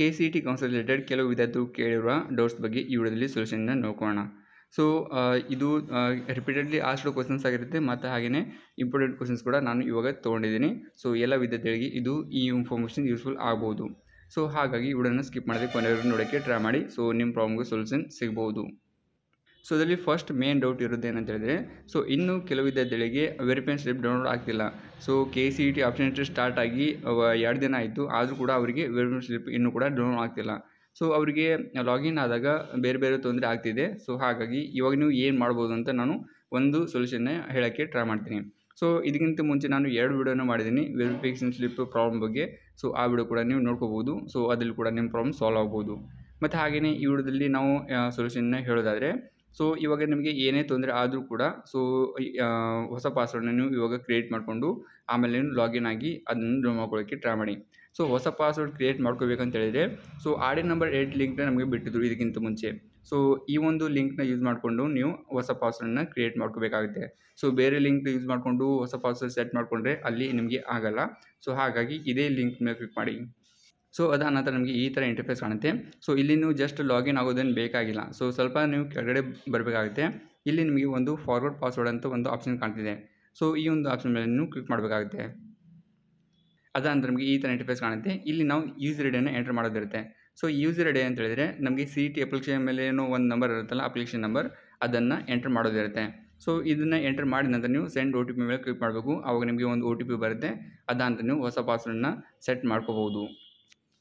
K C T council related ಕೆಲವು ವಿದ್ಯಾರ್ಥಿಗಳು ಕೇಳಿರುವ doubts ಬಗ್ಗೆ ಈ ವಿಡಿಯೋದಲ್ಲಿ ಸೊಲ್ಯೂಷನ್ನ ನೋಡೋಣ ಸೊ ಇದು ರಿಪೀಟೆಡ್ಲಿ ಆಸ್ಟ್ರೋ ಕ್ವಶನ್ಸ್ ಆಗಿರುತ್ತೆ ಮತ್ತು ಹಾಗೆಯೇ ಇಂಪಾರ್ಟೆಂಟ್ ಕ್ವಶನ್ಸ್ ಕೂಡ ನಾನು ಇವಾಗ ತೊಗೊಂಡಿದ್ದೀನಿ ಸೊ ಎಲ್ಲ ವಿದ್ಯಾರ್ಥಿಗಳಿಗೆ ಇದು ಈ ಇನ್ಫಾರ್ಮೇಷನ್ ಯೂಸ್ಫುಲ್ ಆಗ್ಬೋದು ಸೊ ಹಾಗಾಗಿ ವಿಡಿಯೋನ ಸ್ಕಿಪ್ ಮಾಡಿದರೆ ಕೊನೆಯವರು ನೋಡೋಕ್ಕೆ ಟ್ರೈ ಮಾಡಿ ಸೊ ನಿಮ್ಮ ಪ್ರಾಬ್ಲಮ್ಗೆ ಸೊಲ್ಯೂಷನ್ ಸಿಗ್ಬೋದು ಸೊ ಅದರಲ್ಲಿ ಫಸ್ಟ್ ಮೇನ್ ಡೌಟ್ ಇರೋದು ಏನಂತ ಹೇಳಿದ್ರೆ ಸೊ ಇನ್ನೂ ಕೆಲವು ವಿದ್ಯಾರ್ಥಿಗಳಿಗೆ ವೆರಿಫೈನ್ ಸ್ಲಿಪ್ ಡೌನ್ಲೋಡ್ ಆಗ್ತಿಲ್ಲ so K C E T option start ಆಗಿ ಎರಡು ದಿನ ಆಯಿತು ಆದರೂ ಕೂಡ ಅವರಿಗೆ ವೆರಿಫೈನ್ ಸ್ಲಿಪ್ ಇನ್ನೂ ಕೂಡ ಡೌನ್ಲೋಡ್ ಆಗ್ತಿಲ್ಲ ಸೊ ಅವರಿಗೆ ಲಾಗಿನ್ ಆದಾಗ ಬೇರೆ ಬೇರೆ ತೊಂದರೆ ಆಗ್ತಿದೆ ಸೊ ಹಾಗಾಗಿ ಇವಾಗ ನೀವು ಏನು ಮಾಡ್ಬೋದು ಅಂತ ನಾನು ಒಂದು ಸೊಲ್ಯೂಷನ್ನೇ ಹೇಳೋಕ್ಕೆ ಟ್ರೈ ಮಾಡ್ತೀನಿ ಸೊ ಇದಕ್ಕಿಂತ ಮುಂಚೆ ನಾನು ಎರಡು ವಿಡಿಯೋನ ಮಾಡಿದ್ದೀನಿ ವೆರಿಫಿಕೇಷನ್ ಸ್ಲಿಪ್ ಪ್ರಾಬ್ಲಮ್ ಬಗ್ಗೆ ಸೊ ಆ ವಿಡಿಯೋ ಕೂಡ ನೀವು ನೋಡ್ಕೋಬೋದು ಸೊ ಅದರಲ್ಲಿ ಕೂಡ ನಿಮ್ಮ ಪ್ರಾಬ್ಲಮ್ ಸಾಲ್ವ್ ಆಗ್ಬೋದು ಮತ್ತು ಹಾಗೆಯೇ ಈ ವಿಡಿಯೋದಲ್ಲಿ ನಾವು ಸೊಲ್ಯೂಷನ್ನ ಹೇಳೋದಾದರೆ ಸೊ ಇವಾಗ ನಿಮಗೆ ಏನೇ ತೊಂದರೆ ಆದರೂ ಕೂಡ ಸೊ ಹೊಸ ಪಾಸ್ವರ್ಡನ್ನ ನೀವು ಇವಾಗ ಕ್ರಿಯೇಟ್ ಮಾಡಿಕೊಂಡು ಆಮೇಲೆ ನೀವು ಲಾಗಿನ್ ಆಗಿ ಅದನ್ನು ಡೌನ್ ಮಾಡ್ಕೊಳ್ಳೋಕ್ಕೆ ಟ್ರೈ ಮಾಡಿ ಸೊ ಹೊಸ ಪಾಸ್ವರ್ಡ್ ಕ್ರಿಯೇಟ್ ಮಾಡ್ಕೋಬೇಕಂತ ಹೇಳಿದರೆ ಸೊ ಡಿ ನಂಬರ್ ಏಟ್ ಲಿಂಕ್ನ ನಮಗೆ ಬಿಟ್ಟಿದ್ರು ಇದಕ್ಕಿಂತ ಮುಂಚೆ ಸೊ ಈ ಒಂದು ಲಿಂಕ್ನ ಯೂಸ್ ಮಾಡಿಕೊಂಡು ನೀವು ಹೊಸ ಪಾಸ್ವರ್ಡನ್ನ ಕ್ರಿಯೇಟ್ ಮಾಡ್ಕೋಬೇಕಾಗುತ್ತೆ ಸೊ ಬೇರೆ ಲಿಂಕ್ ಯೂಸ್ ಮಾಡಿಕೊಂಡು ಹೊಸ ಪಾಸ್ವರ್ಡ್ ಸೆಟ್ ಮಾಡಿಕೊಂಡ್ರೆ ಅಲ್ಲಿ ನಿಮಗೆ ಆಗಲ್ಲ ಸೊ ಹಾಗಾಗಿ ಇದೇ ಲಿಂಕ್ ಮೇಲೆ ಕ್ಲಿಕ್ ಮಾಡಿ ಸೊ ಅದಾದ ನಂತರ ನಮಗೆ ಈ ಥರ ಇಂಟರ್ಫೇಸ್ ಕಾಣುತ್ತೆ ಸೊ ಇಲ್ಲಿ ನೀವು ಜಸ್ಟ್ ಲಾಗಿನ್ ಆಗೋದೇನು ಬೇಕಾಗಿಲ್ಲ ಸೊ ಸ್ವಲ್ಪ ನೀವು ಕೆಳಗಡೆ ಬರಬೇಕಾಗುತ್ತೆ ಇಲ್ಲಿ ನಿಮಗೆ ಒಂದು ಫಾರ್ವರ್ಡ್ ಪಾಸ್ವರ್ಡ್ ಅಂತ ಒಂದು ಆಪ್ಷನ್ ಕಾಣ್ತಿದೆ ಸೊ ಈ ಒಂದು ಆಪ್ಷನ್ ಮೇಲೆ ನೀವು ಕ್ಲಿಕ್ ಮಾಡಬೇಕಾಗುತ್ತೆ ಅದಾದ ನಂತರ ನಮಗೆ ಈ ಥರ ಇಂಟರ್ಫೇಸ್ ಕಾಣುತ್ತೆ ಇಲ್ಲಿ ನಾವು ಯೂಸರ್ ಐಡಿಯನ್ನು ಎಂಟರ್ ಮಾಡೋದಿರುತ್ತೆ ಸೊ ಯೂಸರ್ ಐಡಿ ಅಂತ ಹೇಳಿದರೆ ನಮಗೆ ಸಿ ಟಿ ಅಪ್ಲಿಕೇಶನ್ ಮೇಲೆ ಏನೋ ಒಂದು ನಂಬರ್ ಇರುತ್ತಲ್ಲ ಅಪ್ಲಿಕೇಶನ್ ನಂಬರ್ ಅದನ್ನು ಎಂಟರ್ ಮಾಡೋದಿರುತ್ತೆ ಸೊ ಇದನ್ನು ಎಂಟರ್ ಮಾಡಿದ ನಂತರ ನೀವು ಸೆಂಡ್ ಒ ಟಿ ಪಿ ಮೇಲೆ ಕ್ಲಿಕ್ ಮಾಡಬೇಕು ಆವಾಗ ನಿಮಗೆ ಒಂದು ಓ ಟಿ ಪಿ ಬರುತ್ತೆ ಅದಾದ ನಂತರ ನೀವು ಹೊಸ ಪಾಸ್ವರ್ಡನ್ನ ಸೆಟ್ ಮಾಡ್ಕೋಬೋದು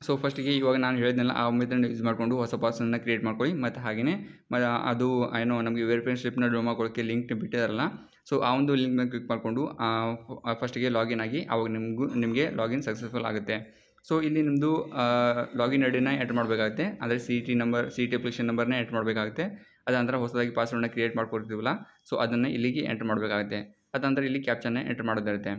ಸೊ ಫಸ್ಟಿಗೆ ಇವಾಗ ನಾನು ಹೇಳಿದ್ನಲ್ಲ ಆ ಮೆಥಡ್ ಯೂಸ್ ಮಾಡಿಕೊಂಡು ಹೊಸ ಪಾಸ್ವರ್ಡ್ನ ಕ್ರಿಯೇಟ್ ಮಾಡ್ಕೊಳ್ಳಿ ಮತ್ತು ಹಾಗೆಯೇ ಮತ್ತು ಅದು ಏನೋ ನಮಗೆ ಸ್ಲಿಪ್ನ ಡ್ರೋ ಮಾಡ್ಕೊಳ್ಳೋಕ್ಕೆ ಲಿಂಕ್ ಬಿಟ್ಟಿದಾರಲ್ಲ ಸೊ ಆ ಒಂದು ಮೇಲೆ ಕ್ಲಿಕ್ ಮಾಡಿಕೊಂಡು ಫಸ್ಟಿಗೆ ಲಾಗಿನ್ ಆಗಿ ಅವಾಗ ನಿಮಗೂ ನಿಮಗೆ ಲಾಗಿನ್ ಸಕ್ಸಸ್ಫುಲ್ ಆಗುತ್ತೆ ಸೊ ಇಲ್ಲಿ ನಿಮ್ಮದು ಲಾಗಿನ್ ಐ ಡಿನ ಮಾಡಬೇಕಾಗುತ್ತೆ ಅಂದರೆ C T number C T application ನಂಬರ್ನ ಎಂಟ್ರ್ ಮಾಡಬೇಕಾಗುತ್ತೆ ಅದಂತರ ಹೊಸದಾಗಿ ಪಾಸ್ವರ್ಡ್ನ ಕ್ರಿಯೇಟ್ ಮಾಡ್ಕೊಡ್ತೀವಲ್ಲ ಸೊ ಅದನ್ನು ಇಲ್ಲಿಗೆ ಎಂಟ್ರ್ ಮಾಡಬೇಕಾಗುತ್ತೆ ಅದಂತರ ಇಲ್ಲಿ ಕ್ಯಾಪ್ಚನ್ನ ಎಂಟ್ರ್ ಮಾಡೋದಿರುತ್ತೆ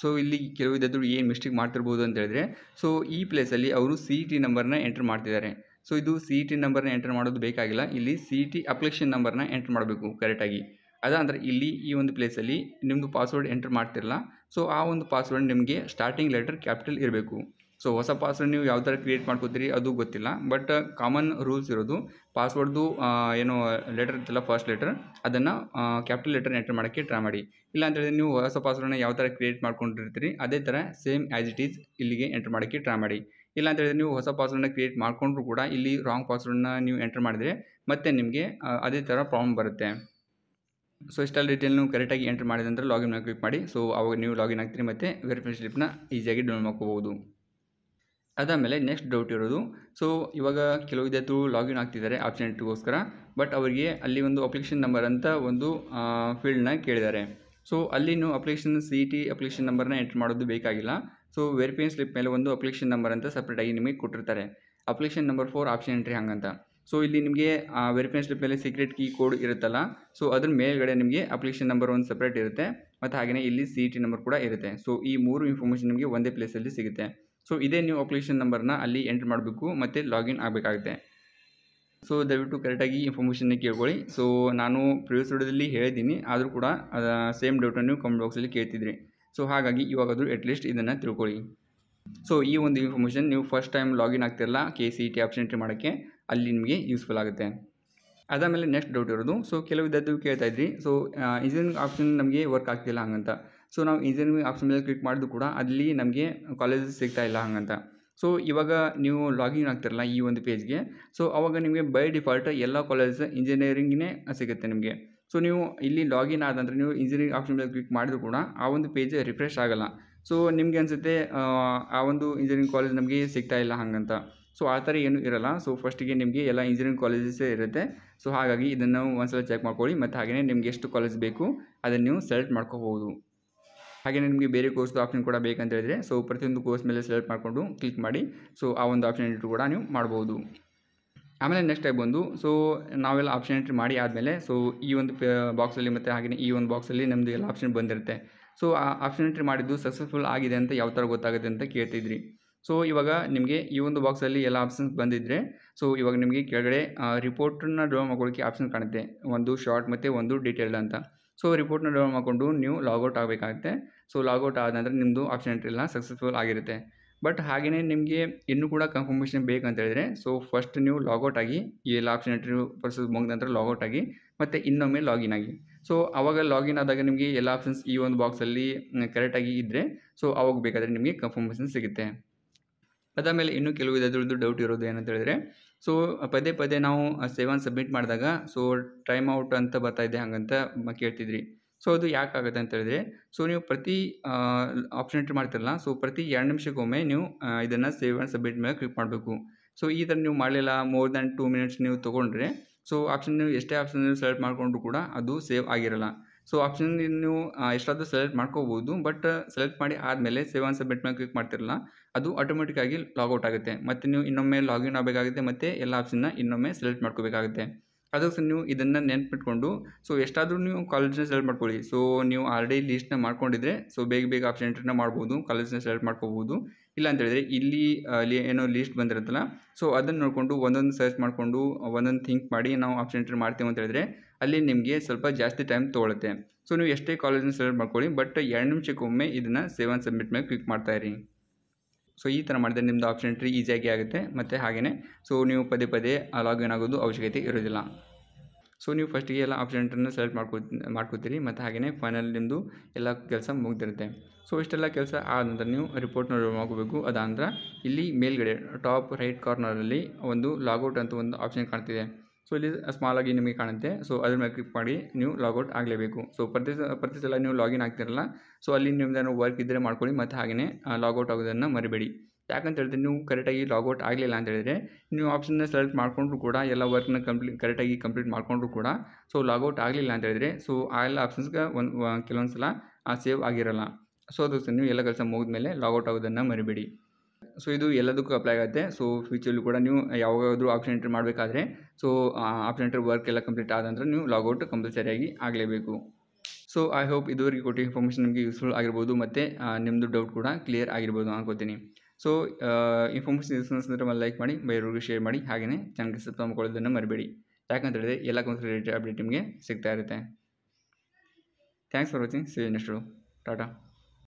ಸೊ ಇಲ್ಲಿ ಕೆಲವು ಇದ್ದರು ಏನು ಮಿಸ್ಟೇಕ್ ಮಾಡ್ತಿರ್ಬೋದು ಅಂತ ಹೇಳಿದ್ರೆ ಸೊ ಈ ಪ್ಲೇಸಲ್ಲಿ ಅವರು ಸಿ ಇ ಟಿ ನಂಬರ್ನ ಎಂಟ್ರ್ ಮಾಡ್ತಿದ್ದಾರೆ ಸೊ ಇದು ಸಿ ಇ ಟಿ ನಂಬರ್ನ ಎಂಟ್ರ್ ಮಾಡೋದು ಬೇಕಾಗಿಲ್ಲ ಇಲ್ಲಿ ಸಿ ಇ ಟಿ ಅಪ್ಲಿಕೇಶನ್ ನಂಬರ್ನ ಎಂಟ್ರ್ ಮಾಡಬೇಕು ಕರೆಕ್ಟಾಗಿ ಅದಂದ್ರೆ ಇಲ್ಲಿ ಈ ಒಂದು ಪ್ಲೇಸಲ್ಲಿ ನಿಮ್ಮದು ಪಾಸ್ವರ್ಡ್ ಎಂಟ್ರ್ ಮಾಡ್ತಿರಲ್ಲ ಸೊ ಆ ಒಂದು ಪಾಸ್ವರ್ಡ್ ನಿಮಗೆ ಸ್ಟಾರ್ಟಿಂಗ್ ಲೆಟರ್ ಕ್ಯಾಪಿಟಲ್ ಇರಬೇಕು ಸೊ ಹೊಸ ಪಾಸ್ವರ್ಡ್ ನೀವು ಯಾವ ಥರ ಕ್ರಿಯೇಟ್ ಮಾಡ್ಕೋತೀರಿ ಅದು ಗೊತ್ತಿಲ್ಲ ಬಟ್ ಕಾಮನ್ ರೂಲ್ಸ್ ಇರೋದು ಪಾಸ್ವರ್ಡ್ದು ಏನು ಲೆಟರ್ ಇರ್ತಲ್ಲ ಫಸ್ಟ್ ಲೆಟರ್ ಅದನ್ನು ಕ್ಯಾಪಿಟಲ್ ಲೆಟರ್ ಎಂಟರ್ ಮಾಡೋಕ್ಕೆ ಟ್ರೈ ಮಾಡಿ ಇಲ್ಲ ಅಂತ ಹೇಳಿದ್ರೆ ನೀವು ಹೊಸ ಪಾಸ್ವರ್ಡನ್ನ ಯಾವ ಥರ ಕ್ರಿಯೇಟ್ ಮಾಡ್ಕೊಂಡಿರ್ತೀರಿ ಅದೇ ಥರ ಸೇಮ್ ಆ್ಯಸ್ ಇಟ್ ಈಸ್ ಇಲ್ಲಿಗೆ ಎಂಟರ್ ಮಾಡೋಕ್ಕೆ ಟ್ರೈ ಮಾಡಿ ಇಲ್ಲ ಅಂತ ಹೇಳಿದ್ರೆ ನೀವು ಹೊಸ ಪಾಸ್ವರ್ಡನ್ನ ಕ್ರಿಯೇಟ್ ಮಾಡಿಕೊಂಡ್ರೂ ಕೂಡ ಇಲ್ಲಿ ರಾಂಗ್ ಪಾಸ್ವರ್ಡನ್ನ ನೀವು ಎಂಟರ್ ಮಾಡಿದರೆ ಮತ್ತೆ ನಿಮಗೆ ಅದೇ ಥರ ಪ್ರಾಬ್ಲಮ್ ಬರುತ್ತೆ ಸೊ ಇಷ್ಟೆಲ್ಲ ಡೀಟೇಲ್ ಕರೆಕ್ಟಾಗಿ ಎಂಟರ್ ಮಾಡಿದ್ರೆ ಲಾಗಿನ್ ಕ್ಲಿಕ್ ಮಾಡಿ ಸೊ ಅವಾಗ ನೀವು ಲಾಗಿನ್ ಆಗ್ತೀರಿ ಮತ್ತು ವೆರಿಫಿಕೇಷನ್ ಸ್ಲಿಪ್ನ ಈಸಿಯಾಗಿ ಡೌನ್ಲೋಡ್ ಮಾಡ್ಕೋಬೋದು ಅದಾದಮೇಲೆ ನೆಕ್ಸ್ಟ್ ಡೌಟ್ ಇರೋದು ಸೊ ಇವಾಗ ಕೆಲವು ವಿದ್ಯಾರ್ಥಿಗಳು ಲಾಗಿನ್ ಆಗ್ತಿದ್ದಾರೆ ಆಪ್ಷನ್ ಎಂಟ್ರಿಗೋಸ್ಕರ ಬಟ್ ಅವರಿಗೆ ಅಲ್ಲಿ ಒಂದು ಅಪ್ಲಿಕೇಶನ್ ನಂಬರ್ ಅಂತ ಒಂದು ಫೀಲ್ಡ್ನ ಕೇಳಿದ್ದಾರೆ ಸೊ ಅಲ್ಲಿನೂ application C E T application ನಂಬರ್ನ ಎಂಟ್ರ್ ಮಾಡೋದು ಬೇಕಾಗಿಲ್ಲ ಸೊ ವೆರಿಫಿಕೇಶನ್ ಸ್ಲಿಪ್ ಮೇಲೆ ಒಂದು ಅಪ್ಲಿಕೇಶನ್ ನಂಬರ್ ಅಂತ ಸಪ್ರೇಟಾಗಿ ನಿಮಗೆ ಕೊಟ್ಟಿರ್ತಾರೆ application number four option entry ಹಂಗಂತ ಸೊ ಇಲ್ಲಿ ನಿಮಗೆ ವೆರಿಫಿಕೇಶನ್ ಸ್ಲಿಪ್ ಮೇಲೆ ಸೀಕ್ರೆಟ್ ಕೀ ಕೋಡ್ ಇರುತ್ತಲ್ಲ ಸೊ ಅದ್ರ ಮೇಲ್ಗಡೆ ನಿಮಗೆ ಅಪ್ಲಿಕೇಶನ್ ನಂಬರ್ ಒಂದು ಸಪ್ರೇಟ್ ಇರುತ್ತೆ ಮತ್ತು ಹಾಗೆಯೇ ಇಲ್ಲಿ ಸಿ ಇ ಟಿ ನಂಬರ್ ಕೂಡ ಇರುತ್ತೆ ಸೊ ಈ ಮೂರು ಇನ್ಫಾರ್ಮೇಷನ್ ನಿಮಗೆ ಒಂದೇ ಪ್ಲೇಸಲ್ಲಿ ಸಿಗುತ್ತೆ ಸೊ ಇದೇ ನೀವು ಅಪ್ಲಿಕೇಶನ್ ನಂಬರ್ನ ಅಲ್ಲಿ ಎಂಟ್ರ್ ಮಾಡಬೇಕು ಮತ್ತು ಲಾಗಿನ್ ಆಗಬೇಕಾಗುತ್ತೆ ಸೊ ದಯವಿಟ್ಟು ಕರೆಕ್ಟಾಗಿ ಇನ್ಫಾರ್ಮೇಷನ್ನೇ ಕೇಳ್ಕೊಳ್ಳಿ ಸೊ ನಾನು ಪ್ರಿವಿಯಸ್ ವಿಡಿಯೋದಲ್ಲಿ ಹೇಳಿದ್ದೀನಿ ಆದರೂ ಕೂಡ ಸೇಮ್ ಡೌಟನ್ನು ನೀವು ಕಮೆಂಟ್ ಬಾಕ್ಸಲ್ಲಿ ಕೇಳ್ತಿದ್ರಿ ಸೊ ಹಾಗಾಗಿ ಇವಾಗಾದರೂ ಅಟ್ಲೀಸ್ಟ್ ಇದನ್ನು ತಿಳ್ಕೊಳ್ಳಿ ಸೊ ಈ ಒಂದು ಇನ್ಫಾರ್ಮೇಷನ್ ನೀವು ಫಸ್ಟ್ ಟೈಮ್ ಲಾಗಿನ್ ಆಗ್ತಿರಲ್ಲ K C T option entry ಮಾಡೋಕ್ಕೆ ಅಲ್ಲಿ ನಿಮಗೆ ಯೂಸ್ಫುಲ್ ಆಗುತ್ತೆ ಅದಾದಮೇಲೆ ನೆಕ್ಸ್ಟ್ ಡೌಟ್ ಇರೋದು ಸೊ ಕೆಲವು ವಿದ್ಯಾರ್ಥಿಗಳು ಕೇಳ್ತಾ ಸೊ ಇಂಜಿನಿಯರಿಂಗ್ ಆಪ್ಷನ್ ನಮಗೆ ವರ್ಕ್ ಆಗ್ತಿಲ್ಲ ಹಂಗಂತ ಸೊ ನಾವು ಇಂಜಿನಿಯರಿಂಗ್ ಆಪ್ಷನ್ ಮೇಲೆ ಕ್ಲಿಕ್ ಮಾಡಿದ್ರು ಕೂಡ ಅಲ್ಲಿ ನಮಗೆ ಕಾಲೇಜಸ್ ಸಿಗ್ತಾ ಇಲ್ಲ ಹಾಗಂತ ಸೊ ಇವಾಗ ನೀವು ಲಾಗಿನ್ ಆಗ್ತಿರಲ್ಲ ಈ ಒಂದು ಪೇಜ್ಗೆ ಸೊ ಅವಾಗ ನಿಮಗೆ ಬೈ ಡಿಫಾಲ್ಟ್ ಎಲ್ಲ ಕಾಲೇಜಸ್ ಇಂಜಿನಿಯರಿಂಗೇ ಸಿಗುತ್ತೆ ನಿಮಗೆ ಸೊ ನೀವು ಇಲ್ಲಿ ಲಾಗಿನ್ ಆದಂದರೆ ನೀವು ಇಂಜಿನಿಯರಿಂಗ್ ಆಪ್ಷನ್ ಮೇಲೆ ಕ್ಲಿಕ್ ಮಾಡಿದ್ರು ಕೂಡ ಆ ಒಂದು ಪೇಜ್ ರಿಫ್ರೆಶ್ ಆಗಲ್ಲ ಸೊ ನಿಮಗೆ ಅನಿಸುತ್ತೆ ಆ ಒಂದು ಇಂಜಿನಿಯರಿಂಗ್ ಕಾಲೇಜ್ ನಮಗೆ ಸಿಗ್ತಾ ಇಲ್ಲ ಹಾಗಂತ ಸೊ ಆ ಥರ ಏನೂ ಇರಲ್ಲ ಸೊ ಫಸ್ಟಿಗೆ ನಿಮಗೆ ಎಲ್ಲ ಇಂಜಿನಿಯರಿಂಗ್ ಕಾಲೇಜಸ್ಸೇ ಇರುತ್ತೆ ಸೊ ಹಾಗಾಗಿ ಇದನ್ನು ಒಂದ್ಸಲ ಚೆಕ್ ಮಾಡ್ಕೊಳ್ಳಿ ಮತ್ತು ಹಾಗೆಯೇ ನಿಮಗೆ ಎಷ್ಟು ಕಾಲೇಜ್ ಬೇಕು ಅದನ್ನು ನೀವು ಸೆಲೆಕ್ಟ್ ಮಾಡ್ಕೋಬೋದು ಹಾಗೆ ನಿಮಗೆ ಬೇರೆ ಕೋರ್ಸ್ದು ಆಪ್ಷನ್ ಕೂಡ ಬೇಕಂತ ಹೇಳಿದರೆ ಸೊ ಪ್ರತಿಯೊಂದು ಕೋರ್ಸ್ ಮೇಲೆ ಸೆಲೆಕ್ಟ್ ಮಾಡಿಕೊಂಡು ಕ್ಲಿಕ್ ಮಾಡಿ ಸೊ ಆ ಒಂದು ಆಪ್ಷನ್ ಎಂಟ್ರಿ ಕೂಡ ನೀವು ಮಾಡ್ಬೋದು ಆಮೇಲೆ ನೆಕ್ಸ್ಟ್ ಆಗಿ ಬಂದು ಸೊ ನಾವೆಲ್ಲ ಆಪ್ಷನ್ ಎಂಟ್ರಿ ಮಾಡಿ ಆದಮೇಲೆ ಸೊ ಈ ಒಂದು ಬಾಕ್ಸಲ್ಲಿ ಮತ್ತು ಹಾಗೆಯೇ ಈ ಒಂದು ಬಾಕ್ಸಲ್ಲಿ ನಮ್ಮದು ಎಲ್ಲ ಆಪ್ಷನ್ ಬಂದಿರುತ್ತೆ ಸೊ ಆ ಆಪ್ಷನ್ ಎಂಟ್ರಿ ಮಾಡಿದ್ದು ಸಕ್ಸಸ್ಫುಲ್ ಆಗಿದೆ ಅಂತ ಯಾವ ಥರ ಗೊತ್ತಾಗುತ್ತೆ ಅಂತ ಕೇಳ್ತಿದ್ರಿ ಸೊ ಇವಾಗ ನಿಮಗೆ ಈ ಒಂದು ಬಾಕ್ಸಲ್ಲಿ ಎಲ್ಲ ಆಪ್ಷನ್ಸ್ ಬಂದಿದ್ದರೆ ಸೊ ಇವಾಗ ನಿಮಗೆ ಕೆಳಗಡೆ ರಿಪೋರ್ಟನ್ನ ಡ್ರಾ ಮಾಡ್ಕೊಳ್ಳೋಕ್ಕೆ ಆಪ್ಷನ್ ಕಾಣುತ್ತೆ ಒಂದು ಶಾರ್ಟ್ ಮತ್ತು ಒಂದು ಡೀಟೇಲ್ಡ್ ಅಂತ ಸೊ ರಿಪೋರ್ಟ್ನ ಡೌನ್ ಮಾಡಿಕೊಂಡು ನೀವು ಲಾಗೌಟ್ ಆಗಬೇಕಾಗುತ್ತೆ ಸೊ ಲಾಗೌಟ್ ಆದ ನಂತರ ನಿಮ್ಮದು ಆಪ್ಷನ್ ಎಂಟ್ರಿ ಎಲ್ಲ ಸಕ್ಸಸ್ಫುಲ್ ಆಗಿರುತ್ತೆ ಬಟ್ ಹಾಗೆಯೇ ನಿಮಗೆ ಇನ್ನೂ ಕೂಡ ಕನ್ಫರ್ಮೇಷನ್ ಬೇಕಂತ ಹೇಳಿದರೆ ಸೊ ಫಸ್ಟ್ ನೀವು ಲಾಗೌಟ್ ಆಗಿ ಈ ಎಲ್ಲ ಆಪ್ಷನ್ ಎಂಟ್ರಿ ಪ್ರೊಸೆಸ್ ಮುಗಿದ ನಂತರ ಲಾಗೌಟ್ ಆಗಿ ಮತ್ತು ಇನ್ನೊಮ್ಮೆ ಲಾಗಿನ್ ಆಗಿ ಸೊ ಆವಾಗ ಲಾಗಿನ್ ಆದಾಗ ನಿಮಗೆ ಎಲ್ಲ ಆಪ್ಷನ್ಸ್ ಈ ಒಂದು ಬಾಕ್ಸಲ್ಲಿ ಕರೆಕ್ಟಾಗಿ ಇದ್ದರೆ ಸೊ ಅವಾಗ ಬೇಕಾದರೆ ನಿಮಗೆ ಕನ್ಫರ್ಮೇಷನ್ ಸಿಗುತ್ತೆ ಅದಾದಮೇಲೆ ಇನ್ನೂ ಕೆಲವು ಇದರದ್ದು ಡೌಟ್ ಇರೋದು ಏನಂತ ಹೇಳಿದರೆ ಸೊ ಪದೇ ಪದೇ ನಾವು ಸೆವೆನ್ ಸಬ್ಮಿಟ್ ಮಾಡಿದಾಗ ಸೊ ಟೈಮ್ ಔಟ್ ಅಂತ ಬರ್ತಾ ಇದೆ ಹಾಗಂತ ಕೇಳ್ತಿದ್ರಿ ಸೊ ಅದು ಯಾಕಾಗುತ್ತೆ ಆಗುತ್ತೆ ಅಂತ ಹೇಳಿದ್ರೆ ಸೊ ನೀವು ಪ್ರತಿ ಆಪ್ಷನ್ ಎಂಟ್ರಿ ಮಾಡ್ತಿರಲ್ಲ ಸೊ ಪ್ರತಿ ಎರಡು ನಿಮಿಷಕ್ಕೊಮ್ಮೆ ನೀವು ಇದನ್ನು ಸೇವ್ ಆ್ಯಂಡ್ ಸಬ್ಮಿಟ್ ಮೇಲೆ ಕ್ಲಿಕ್ ಮಾಡಬೇಕು ಸೊ ಈ ಥರ ನೀವು ಮಾಡಲಿಲ್ಲ ಮೋರ್ ದ್ಯಾನ್ ಟೂ ಮಿನಿಟ್ಸ್ ನೀವು ತೊಗೊಂಡ್ರೆ ಸೊ ಆಪ್ಷನ್ ನೀವು ಎಷ್ಟೇ ಆಪ್ಷನ್ ನೀವು ಸೆಲೆಕ್ಟ್ ಮಾಡಿಕೊಂಡ್ರು ಕೂಡ ಅದು ಸೇವ್ ಆಗಿರಲ್ಲ ಸೊ ಆಪ್ಷನ್ ನೀವು ಎಷ್ಟಾದರೂ ಸೆಲೆಕ್ಟ್ ಮಾಡ್ಕೋಬೋದು ಬಟ್ ಸೆಲೆಕ್ಟ್ ಮಾಡಿ ಆದಮೇಲೆ ಸೇವ್ ಆನ್ ಸಬ್ಮಿಟ್ ಮೇಲೆ ಕ್ಲಿಕ್ ಮಾಡ್ತಿರಲ್ಲ ಅದು ಆಟೋಮೆಟಿಕ್ಕಾಗಿ ಆಗಿ ಲಾಗೌಟ್ ಆಗುತ್ತೆ ಮತ್ತು ನೀವು ಇನ್ನೊಮ್ಮೆ ಲಾಗಿನ್ ಆಗಬೇಕಾಗುತ್ತೆ ಮತ್ತು ಎಲ್ಲ ಆಪ್ಷನ್ನ ಇನ್ನೊಮ್ಮೆ ಸೆಲೆಕ್ಟ್ ಮಾಡ್ಕೋಬೇಕಾಗುತ್ತೆ ಅದಕ್ಕೆ ನೀವು ಇದನ್ನು ನೆನ್ಪಿಟ್ಕೊಂಡು ಸೊ ಎಷ್ಟಾದರೂ ನೀವು ಕಾಲೇಜನ್ನ ಸೆಲೆಕ್ಟ್ ಮಾಡ್ಕೊಳ್ಳಿ ಸೊ ನೀವು ಆಲ್ರೆಡಿ ಲೀಸ್ಟ್ನ ಮಾಡ್ಕೊಂಡಿದ್ರೆ ಸೊ ಬೇಗ ಬೇಗ ಆಪ್ಷನ್ ಎಂಟ್ರಿನ ಮಾಡ್ಬೋದು ಕಾಲೇಜನ್ನ ಸೆಲೆಕ್ಟ್ ಮಾಡ್ಕೋಬೋದು ಇಲ್ಲ ಅಂತ ಹೇಳಿದ್ರೆ ಇಲ್ಲಿ ಏನೋ ಲಿಸ್ಟ್ ಬಂದಿರುತ್ತಲ್ಲ ಸೊ ಅದನ್ನು ನೋಡಿಕೊಂಡು ಒಂದೊಂದು ಸರ್ಚ್ ಮಾಡಿಕೊಂಡು ಒಂದೊಂದು ಥಿಂಕ್ ಮಾಡಿ ನಾವು ಆಪ್ಷನ್ ಎಂಟ್ರಿ ಮಾಡ್ತೀವಿ ಅಂತ ಹೇಳಿದ್ರೆ ಅಲ್ಲಿ ನಿಮಗೆ ಸ್ವಲ್ಪ ಜಾಸ್ತಿ ಟೈಮ್ ತೊಗೊಳುತ್ತೆ ಸೊ ನೀವು ಎಷ್ಟೇ ಕಾಲೇಜನ್ನು ಸೆಲೆಕ್ಟ್ ಮಾಡ್ಕೊಳ್ಳಿ ಬಟ್ ಎರಡು ನಿಮಿಷಕ್ಕೊಮ್ಮೆ ಇದನ್ನು ಸೇವ್ ಆನ್ ಸಬ್ಮಿಟ್ ಮೇಲೆ ಕ್ಲಿಕ್ ಮಾಡ್ತಾ ಇರಿ ಸೊ ಈ ಥರ ಮಾಡಿದರೆ ನಿಮ್ಮದು ಆಪ್ಷನ್ ಎಂಟ್ರಿ ಈಸಿಯಾಗಿ ಆಗುತ್ತೆ ಮತ್ತು ಹಾಗೆಯೇ ಸೊ ನೀವು ಪದೇ ಪದೇ ಲಾಗಿನ್ ಆಗೋದು ಅವಶ್ಯಕತೆ ಇರೋದಿಲ್ಲ ಸೊ ನೀವು ಫಸ್ಟಿಗೆ ಎಲ್ಲ ಆಪ್ಷನ್ ಎಂಟ್ರನ್ನ ಸೆಲೆಕ್ಟ್ ಮಾಡ್ಕೊ ಮಾಡ್ಕೋತೀರಿ ಮತ್ತು ಹಾಗೆಯೇ ಫೈನಲ್ ನಿಮ್ಮದು ಎಲ್ಲ ಕೆಲಸ ಮುಗ್ದಿರುತ್ತೆ ಸೊ ಇಷ್ಟೆಲ್ಲ ಕೆಲಸ ಆದ ನಂತರ ನೀವು ರಿಪೋರ್ಟ್ ನೋಡಿ ಹೋಗಬೇಕು ಇಲ್ಲಿ ಮೇಲ್ಗಡೆ ಟಾಪ್ ರೈಟ್ ಕಾರ್ನರಲ್ಲಿ ಒಂದು ಲಾಗೌಟ್ ಅಂತ ಒಂದು ಆಪ್ಷನ್ ಕಾಣ್ತಿದೆ ಸೊ ಇಲ್ಲಿ ಸ್ಮಾಲಾಗಿ ನಿಮಗೆ ಕಾಣುತ್ತೆ ಸೊ ಅದ್ರ ಮೇಲೆ ಕ್ಲಿಕ್ ಮಾಡಿ ನೀವು ಲಾಗೌಟ್ ಆಗಲೇಬೇಕು ಸೊ ಪ್ರತಿ ಪ್ರತಿ ಸಲ ನೀವು ಲಾಗಿನ್ ಆಗ್ತಿರಲ್ಲ ಸೊ ಅಲ್ಲಿ ನಿಮ್ದೇನೋ ವರ್ಕ್ ಇದ್ದರೆ ಮಾಡ್ಕೊಳ್ಳಿ ಮತ್ತು ಹಾಗೆಯೇ ಲಾಗೌಟ್ ಆಗೋದನ್ನು ಮರಿಬೇಡಿ ಯಾಕಂತ ಹೇಳಿದ್ರೆ ನೀವು ಕರೆಕ್ಟಾಗಿ ಲಾಗೌಟ್ ಆಗಲಿಲ್ಲ ಅಂತ ಹೇಳಿದ್ರೆ ನೀವು ಆಪ್ಷನ್ನ ಸೆಲೆಕ್ಟ್ ಮಾಡಿಕೊಂಡ್ರು ಕೂಡ ಎಲ್ಲ ವರ್ಕ್ನ ಕಂಪ್ಲೀಟ್ ಕರೆಕ್ಟಾಗಿ ಕಂಪ್ಲೀಟ್ ಮಾಡಿಕೊಂಡ್ರು ಕೂಡ ಸೊ ಲಾಗೌಟ್ ಆಗಲಿಲ್ಲ ಅಂತ ಹೇಳಿದ್ರೆ ಸೊ ಆ ಎಲ್ಲ ಆಪ್ಷನ್ಸ್ಗೆ ಒಂದು ಕೆಲವೊಂದು ಸಲ ಆ ಸೇವ್ ಆಗಿರಲ್ಲ ಸೊ ಅದು ನೀವು ಎಲ್ಲ ಕೆಲಸ ಮುಗಿದ ಮೇಲೆ ಲಾಗೌಟ್ ಆಗೋದನ್ನು ಮರಿಬೇಡಿ ಸೊ ಇದು ಎಲ್ಲದಕ್ಕೂ ಅಪ್ಲೈ ಆಗುತ್ತೆ ಸೊ ಫ್ಯೂಚರ್ಲಿ ಕೂಡ ನೀವು ಯಾವಾಗಾದರೂ ಆಪ್ಷನ್ ಎಂಟ್ರಿ ಮಾಡಬೇಕಾದ್ರೆ ಸೊ ಆಪ್ಷನ್ ಎಂಟ್ರಿ ವರ್ಕ್ ಎಲ್ಲ ಕಂಪ್ಲೀಟ್ ಆದ ನಂತರ ನೀವು ಲಾಗೌಟ್ ಕಂಪಲ್ಸರಿಯಾಗಿ ಆಗಲೇಬೇಕು ಸೊ ಐ ಹೋಪ್ ಇದುವರೆಗೆ ಕೊಟ್ಟು ಇನ್ಫಾರ್ಮೇಷನ್ ನಿಮಗೆ ಯೂಸ್ಫುಲ್ ಆಗಿರ್ಬೋದು ಮತ್ತು ನಿಮ್ಮದು ಡೌಟ್ ಕೂಡ ಕ್ಲಿಯರ್ ಆಗಿರ್ಬೋದು ಅನ್ಕೋತೀನಿ ಸೊ ಇನ್ಫಾರ್ಮೇಷನ್ ಇದು ಅನಿಸಿದ್ರೆ ಲೈಕ್ ಮಾಡಿ ಬೇರೆಯವ್ರಿಗೆ ಶೇರ್ ಮಾಡಿ ಹಾಗೆಯೇ ಚೆನ್ನಾಗಿ ಸಬ್ಸ್ಕ್ರೈಬ್ ಮಾಡ್ಕೊಳ್ಳೋದನ್ನು ಮರಿಬೇಡಿ ಯಾಕಂತ ಹೇಳಿದ್ರೆ ಎಲ್ಲ ಕೌನ್ಸ್ ರಿಲೇಟೆಡ್ ಅಪ್ಡೇಟ್ ನಿಮಗೆ ಸಿಗ್ತಾ ಇರುತ್ತೆ thanks for watching see next Tata